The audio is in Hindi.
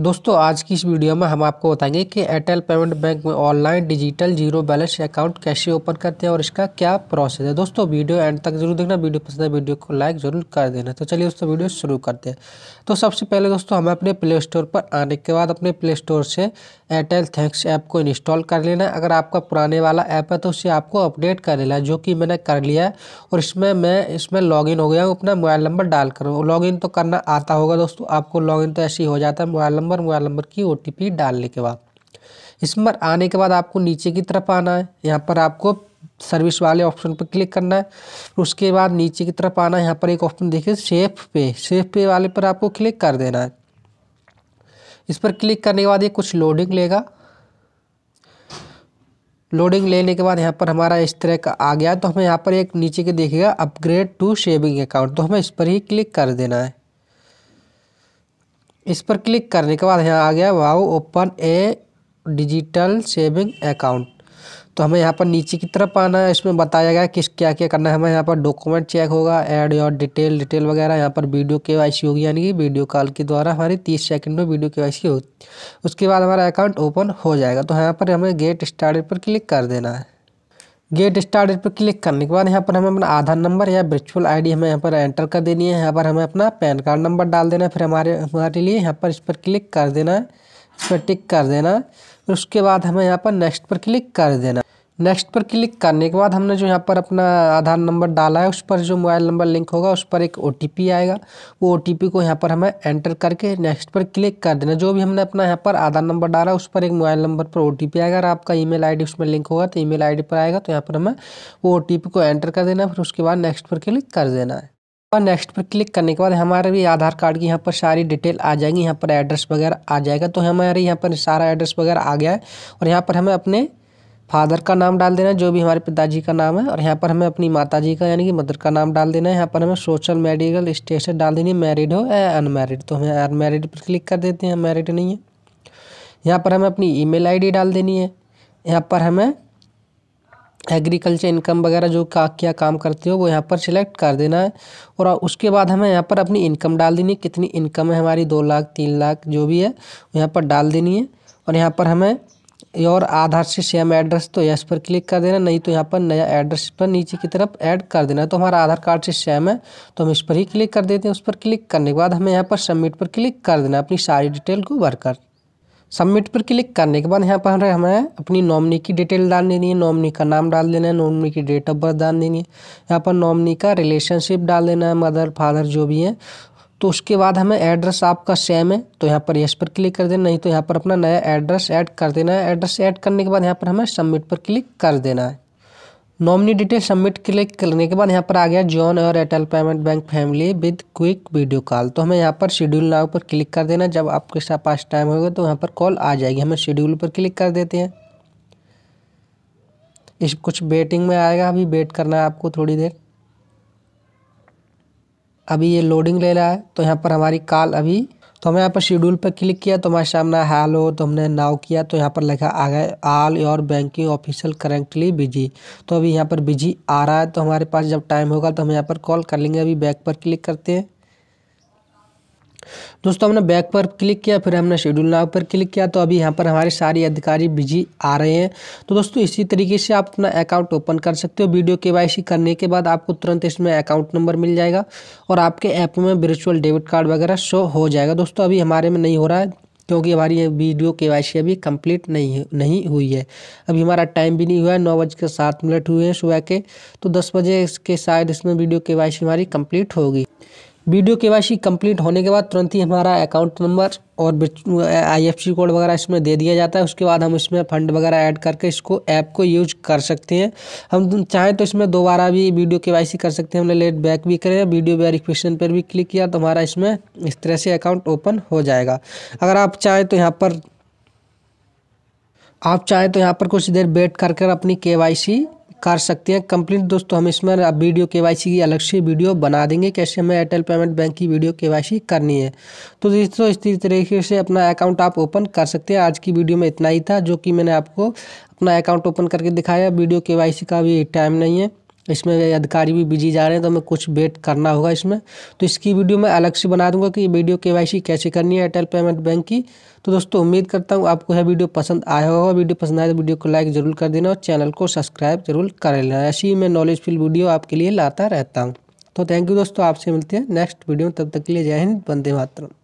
दोस्तों आज की इस वीडियो में हम आपको बताएंगे कि एयरटेल पेमेंट बैंक में online digital zero balance account कैसे ओपन करते हैं और इसका क्या प्रोसेस है दोस्तों वीडियो एंड तक जरूर देखना वीडियो पसंद है वीडियो को लाइक जरूर कर देना तो चलिए दोस्तों वीडियो शुरू करते हैं तो सबसे पहले दोस्तों हमें अपने प्ले स्टोर पर आने के बाद अपने प्ले स्टोर से एयरटेल थैंक्स ऐप को इंस्टॉल कर लेना है अगर आपका पुराने वाला ऐप है तो उसे आपको अपडेट कर लेना है जो कि मैंने कर लिया है और इसमें मैं इसमें लॉगिन हो गया हूँ अपना मोबाइल नंबर डालकर लॉगिन तो करना आता होगा दोस्तों आपको लॉगिन तो ऐसे ही हो जाता है mobile number number mobile number की ओ डालने के बाद इस आने के बाद आपको नीचे की तरफ आना है यहाँ पर आपको सर्विस वाले ऑप्शन पर क्लिक करना है उसके बाद नीचे की तरफ आना है यहाँ पर एक ऑप्शन देखिए सेफ पे सेफ पे वाले पर आपको क्लिक कर देना है इस पर क्लिक करने के बाद ये कुछ लोडिंग लेगा लोडिंग लेने के बाद यहाँ पर हमारा इस तरह का आ गया तो हमें यहाँ पर एक नीचे के देखेगा अपग्रेड टू सेविंग अकाउंट तो हमें इस पर ही क्लिक कर देना है इस पर क्लिक करने के बाद यहाँ आ गया wow open a digital saving account तो हमें यहाँ पर नीचे की तरफ आना है इसमें बताया गया किस क्या क्या करना है हमें यहाँ पर डॉक्यूमेंट चेक होगा ऐड योर डिटेल डिटेल वगैरह यहाँ पर वीडियो के वाई होगी यानी कि वीडियो कॉल के द्वारा हमारी तीस सेकंड में वीडियो के वाई होगी उसके बाद हमारा अकाउंट ओपन हो जाएगा तो यहाँ पर हमें गेट स्टार्ट पर क्लिक कर देना है गेट स्टार्टेड पर क्लिक करने के बाद यहाँ पर हमें अपना आधार नंबर या वर्चुअल आईडी हमें यहाँ पर एंटर कर देनी है यहाँ पर हमें अपना पैन कार्ड नंबर डाल देना है फिर हमारे हमारे लिए यहाँ पर इस पर क्लिक कर देना है इस पर टिक कर देना उसके बाद हमें यहाँ पर नेक्स्ट पर क्लिक कर देना नेक्स्ट पर क्लिक करने के बाद हमने जो यहाँ पर अपना आधार नंबर डाला है उस पर जो मोबाइल नंबर लिंक होगा उस पर एक ओ आएगा वो ओ को यहाँ पर हमें एंटर करके नेक्स्ट पर क्लिक कर देना जो भी हमने अपना यहाँ पर आधार नंबर डाला उस पर एक मोबाइल नंबर पर ओ आएगा अगर आपका ईमेल आईडी उसमें लिंक होगा तो ई मेल पर आएगा तो यहाँ पर हमें वो ओ को एंटर कर देना है फिर उसके बाद नेक्स्ट पर क्लिक कर देना है और नेक्स्ट पर क्लिक करने के बाद हमारे भी आधार कार्ड की यहाँ पर सारी डिटेल आ जाएगी यहाँ पर एड्रेस वगैरह आ जाएगा तो हमारे यहाँ पर सारा एड्रेस वगैरह आ गया है और यहाँ पर हमें अपने फादर का नाम डाल देना जो भी हमारे पिताजी का नाम है और यहाँ पर हमें अपनी माता जी का यानी कि मदर का नाम डाल देना है यहाँ पर हमें सोशल मेडिकल स्टेटस डाल देनी है मैरिड हो या अनमैरिड तो हमें अनमैरिड पर क्लिक कर देते हैं मैरिड नहीं है यहाँ पर हमें अपनी ईमेल आईडी डाल देनी है यहाँ पर हमें एग्रीकल्चर इनकम वगैरह जो का क्या काम करते हो वो यहाँ पर सिलेक्ट कर देना है और उसके बाद हमें यहाँ पर अपनी इनकम डाल देनी है कितनी इनकम है हमारी दो लाख तीन लाख जो भी है यहाँ पर डाल देनी है और यहाँ पर हमें और आधार से सेम एड्रेस तो यस पर क्लिक कर देना नहीं तो यहाँ पर नया एड्रेस पर नीचे की तरफ ऐड कर देना तो हमारा आधार कार्ड से सेम है तो हम इस पर ही क्लिक कर देते हैं उस पर क्लिक करने के बाद हमें यहाँ पर सबमिट पर क्लिक कर देना अपनी सारी डिटेल को भरकर सबमिट पर क्लिक करने के बाद यहाँ पर हमें अपनी नॉमनी की डिटेल डाल देनी है नॉमनी का नाम डाल देना है नॉमनी की डेट ऑफ बर्थ डाल देनी है यहाँ पर नॉमनी का रिलेशनशिप डाल देना है मदर फादर जो भी हैं तो उसके बाद हमें एड्रेस आपका सेम है तो यहाँ पर यस पर क्लिक कर देना नहीं तो यहाँ पर अपना नया एड्रेस ऐड कर देना है एड्रेस ऐड करने के बाद यहाँ पर हमें सबमिट पर क्लिक कर देना है नॉमिनी डिटेल सबमिट क्लिक करने के बाद यहाँ पर आ गया जॉन और Airtel payment bank family with quick video call तो हमें यहाँ पर शेड्यूल नाव पर क्लिक कर देना जब आपके साथ पास टाइम होगा तो यहाँ पर कॉल आ जाएगी हमें शेड्यूल पर क्लिक कर देते हैं इस कुछ वेटिंग में आएगा अभी वेट करना है आपको थोड़ी देर अभी ये लोडिंग ले रहा है तो यहाँ पर हमारी कॉल अभी तो हमें यहाँ पर शेड्यूल पर क्लिक किया तो हमारे सामने हेलो तो हमने नाव किया तो यहाँ पर लिखा आ गया all your banking official currently busy तो अभी यहाँ पर बिजी आ रहा है तो हमारे पास जब टाइम होगा तो हम यहाँ पर कॉल कर लेंगे अभी बैक पर क्लिक करते हैं दोस्तों हमने बैक पर क्लिक किया फिर हमने शेड्यूल नाव पर क्लिक किया तो अभी यहाँ पर हमारे सारे अधिकारी बिजी आ रहे हैं तो दोस्तों इसी तरीके से आप अपना अकाउंट ओपन कर सकते हो वीडियो के करने के बाद आपको तुरंत इसमें अकाउंट नंबर मिल जाएगा और आपके ऐप में वर्चुअल डेबिट कार्ड वगैरह शो हो जाएगा दोस्तों अभी हमारे में नहीं हो रहा है क्योंकि हमारी ये वीडियो के वाई अभी कंप्लीट नहीं है नहीं हुई है अभी हमारा टाइम भी नहीं हुआ है नौ बज के सात मिनट हुए हैं सुबह के तो दस बजे इसके शायद इसमें वीडियो के वाई हमारी कंप्लीट होगी वीडियो के वासी कंप्लीट होने के बाद तुरंत ही हमारा अकाउंट नंबर और आईएफसी कोड वगैरह इसमें दे दिया जाता है उसके बाद हम इसमें फंड वगैरह ऐड करके इसको ऐप को यूज कर सकते हैं हम तो चाहें तो इसमें दोबारा भी वीडियो के वाई कर सकते हैं हमने लेट बैक भी करें वीडियो वेरिफिकेशन पर भी क्लिक किया तो हमारा इसमें इस तरह से अकाउंट ओपन हो जाएगा अगर आप चाहें तो यहाँ पर आप चाहें तो यहाँ पर कुछ देर वेट कर कर अपनी के कर सकते हैं कंप्लीट दोस्तों हम इसमें अब वीडियो के की अलग से वीडियो बना देंगे कैसे हमें एयरटेल पेमेंट बैंक की वीडियो के करनी है तो दोस्तों इस तरीके से अपना अकाउंट आप ओपन कर सकते हैं आज की वीडियो में इतना ही था जो कि मैंने आपको अपना अकाउंट ओपन करके दिखाया वीडियो के का भी टाइम नहीं है इसमें अधिकारी भी बिजी जा रहे हैं तो हमें कुछ वेट करना होगा इसमें तो इसकी वीडियो मैं अलग से बना दूंगा कि ये वीडियो के कैसे करनी है एयरटेल पेमेंट बैंक की तो दोस्तों उम्मीद करता हूँ आपको यह वीडियो पसंद आया होगा वीडियो पसंद आए तो वीडियो को लाइक जरूर कर देना और चैनल को सब्सक्राइब जरूर कर लेना ऐसी ही मैं नॉलेजफुल वीडियो आपके लिए लाता रहता हूँ तो थैंक यू दोस्तों आपसे मिलते हैं नेक्स्ट वीडियो में तब तक के लिए जय हिंद बंदे मातरम